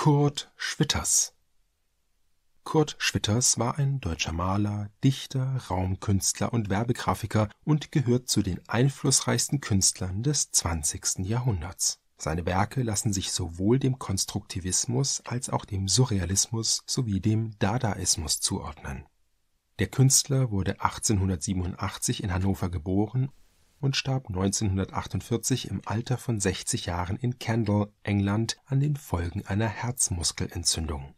Kurt Schwitters Kurt Schwitters war ein deutscher Maler, Dichter, Raumkünstler und Werbegrafiker und gehört zu den einflussreichsten Künstlern des 20. Jahrhunderts. Seine Werke lassen sich sowohl dem Konstruktivismus als auch dem Surrealismus sowie dem Dadaismus zuordnen. Der Künstler wurde 1887 in Hannover geboren und starb 1948 im Alter von 60 Jahren in Kendall, England, an den Folgen einer Herzmuskelentzündung.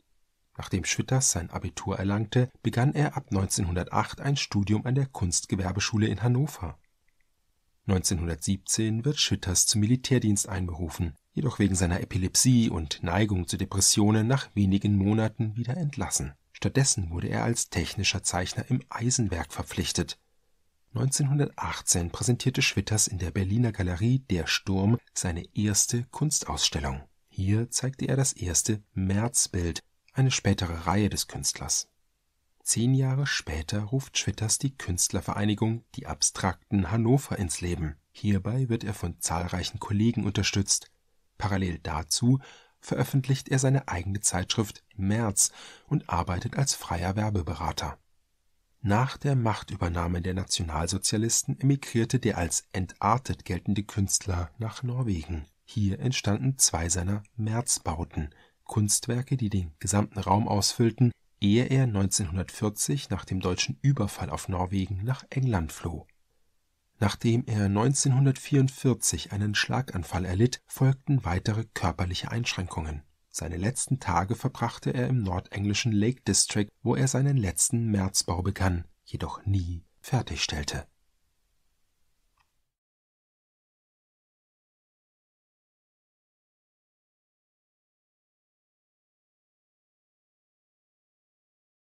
Nachdem Schwitters sein Abitur erlangte, begann er ab 1908 ein Studium an der Kunstgewerbeschule in Hannover. 1917 wird Schwitters zum Militärdienst einberufen, jedoch wegen seiner Epilepsie und Neigung zu Depressionen nach wenigen Monaten wieder entlassen. Stattdessen wurde er als technischer Zeichner im Eisenwerk verpflichtet 1918 präsentierte Schwitters in der Berliner Galerie Der Sturm seine erste Kunstausstellung. Hier zeigte er das erste Märzbild, eine spätere Reihe des Künstlers. Zehn Jahre später ruft Schwitters die Künstlervereinigung Die Abstrakten Hannover ins Leben. Hierbei wird er von zahlreichen Kollegen unterstützt. Parallel dazu veröffentlicht er seine eigene Zeitschrift März und arbeitet als freier Werbeberater nach der Machtübernahme der Nationalsozialisten emigrierte der als entartet geltende Künstler nach Norwegen. Hier entstanden zwei seiner Märzbauten, Kunstwerke, die den gesamten Raum ausfüllten, ehe er 1940 nach dem deutschen Überfall auf Norwegen nach England floh. Nachdem er 1944 einen Schlaganfall erlitt, folgten weitere körperliche Einschränkungen seine letzten Tage verbrachte er im nordenglischen Lake District, wo er seinen letzten Märzbau begann, jedoch nie fertigstellte